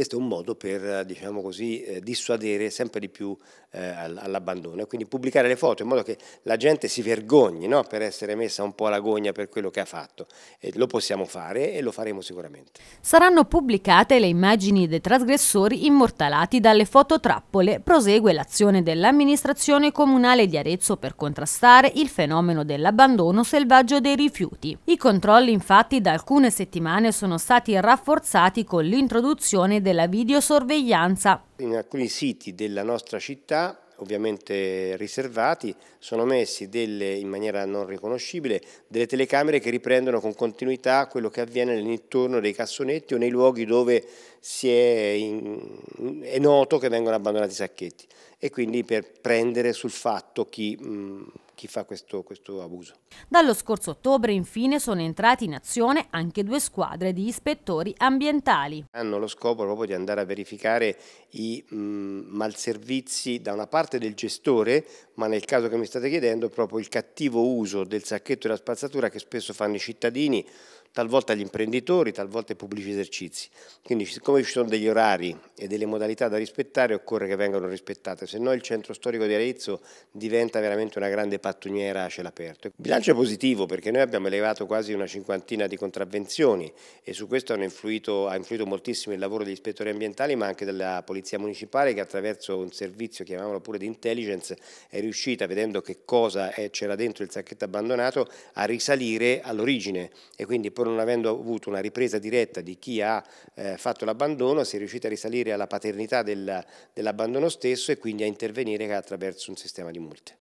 Questo è un modo per eh, diciamo così, eh, dissuadere sempre di più eh, all'abbandono. Quindi pubblicare le foto in modo che la gente si vergogni no? per essere messa un po' alla gogna per quello che ha fatto. E lo possiamo fare e lo faremo sicuramente. Saranno pubblicate le immagini dei trasgressori immortalati dalle fototrappole. Prosegue l'azione dell'amministrazione comunale di Arezzo per contrastare il fenomeno dell'abbandono selvaggio dei rifiuti. I controlli infatti da alcune settimane sono stati rafforzati con l'introduzione del della videosorveglianza. In alcuni siti della nostra città ovviamente riservati, sono messi delle, in maniera non riconoscibile delle telecamere che riprendono con continuità quello che avviene all'intorno dei cassonetti o nei luoghi dove è, in, è, noto che vengono abbandonati i sacchetti e quindi per prendere sul fatto chi mh, chi fa questo, questo abuso. Dallo scorso ottobre infine sono entrati in azione anche due squadre di ispettori ambientali. Hanno lo scopo proprio di andare a verificare i mh, malservizi da una parte del gestore, ma nel caso che mi state chiedendo proprio il cattivo uso del sacchetto e della spazzatura che spesso fanno i cittadini talvolta agli imprenditori, talvolta ai pubblici esercizi. Quindi siccome ci sono degli orari e delle modalità da rispettare occorre che vengano rispettate, se no il centro storico di Arezzo diventa veramente una grande pattumiera a cielo aperto. Il bilancio è positivo perché noi abbiamo elevato quasi una cinquantina di contravvenzioni e su questo influito, ha influito moltissimo il lavoro degli ispettori ambientali ma anche della Polizia Municipale che attraverso un servizio, chiamiamolo pure di intelligence, è riuscita, vedendo che cosa eh, c'era dentro il sacchetto abbandonato, a risalire all'origine e quindi pur non avendo avuto una ripresa diretta di chi ha eh, fatto l'abbandono, si è riuscita a risalire alla paternità del, dell'abbandono stesso e quindi a intervenire attraverso un sistema di multe.